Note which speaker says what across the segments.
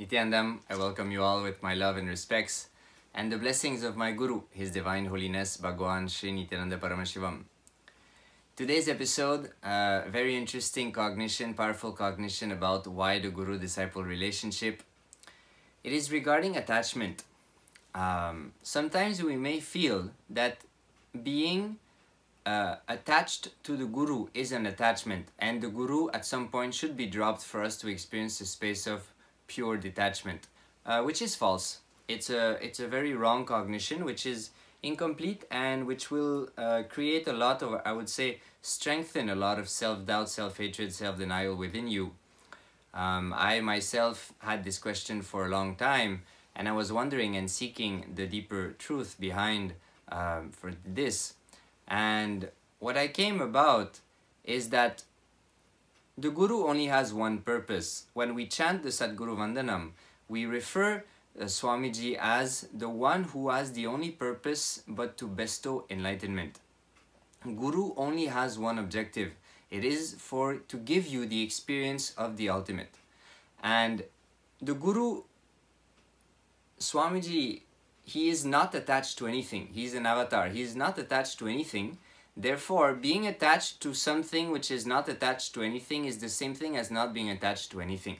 Speaker 1: Nityandam, I welcome you all with my love and respects and the blessings of my Guru, His Divine Holiness Bhagwan Sri Nityananda Paramashivam. Today's episode, uh, very interesting cognition, powerful cognition about why the Guru-disciple relationship. It is regarding attachment. Um, sometimes we may feel that being uh, attached to the Guru is an attachment and the Guru at some point should be dropped for us to experience a space of pure detachment, uh, which is false. It's a, it's a very wrong cognition, which is incomplete and which will uh, create a lot of, I would say, strengthen a lot of self-doubt, self-hatred, self-denial within you. Um, I myself had this question for a long time and I was wondering and seeking the deeper truth behind um, for this. And what I came about is that the Guru only has one purpose. When we chant the Sadguru Vandanam, we refer uh, Swamiji as the one who has the only purpose but to bestow enlightenment. Guru only has one objective. It is for to give you the experience of the ultimate. And the Guru, Swamiji, he is not attached to anything. He is an avatar. He is not attached to anything. Therefore, being attached to something which is not attached to anything is the same thing as not being attached to anything.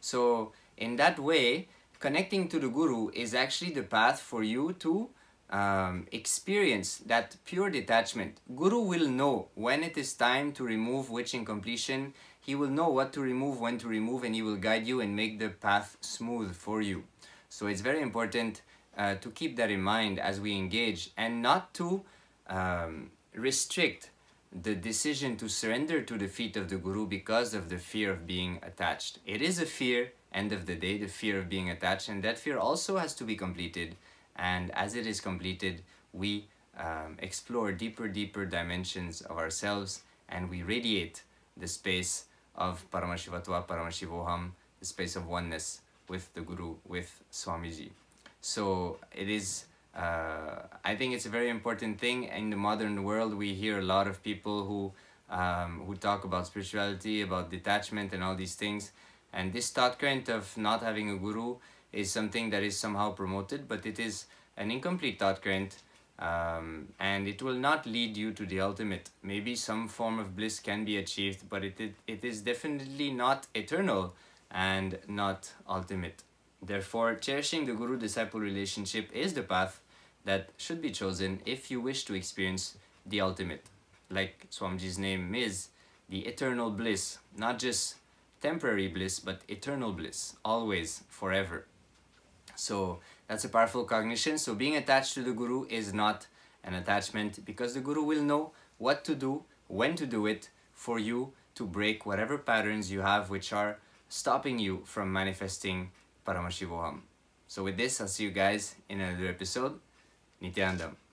Speaker 1: So, in that way, connecting to the Guru is actually the path for you to um, experience that pure detachment. Guru will know when it is time to remove which incompletion. He will know what to remove, when to remove, and he will guide you and make the path smooth for you. So it's very important uh, to keep that in mind as we engage and not to um, restrict the decision to surrender to the feet of the Guru because of the fear of being attached. It is a fear, end of the day, the fear of being attached, and that fear also has to be completed. And as it is completed, we um, explore deeper, deeper dimensions of ourselves and we radiate the space of Paramashivatva, Paramashivoham, the space of oneness with the Guru, with Swamiji. So it is uh, I think it's a very important thing in the modern world. We hear a lot of people who um, who talk about spirituality, about detachment, and all these things. And this thought current of not having a guru is something that is somehow promoted, but it is an incomplete thought current, um, and it will not lead you to the ultimate. Maybe some form of bliss can be achieved, but it, it, it is definitely not eternal and not ultimate. Therefore, cherishing the guru disciple relationship is the path that should be chosen if you wish to experience the ultimate, like Swamiji's name is, the eternal bliss, not just temporary bliss, but eternal bliss, always, forever. So that's a powerful cognition. So being attached to the Guru is not an attachment because the Guru will know what to do, when to do it for you to break whatever patterns you have which are stopping you from manifesting Paramashivoham. So with this, I'll see you guys in another episode. Nityanandam.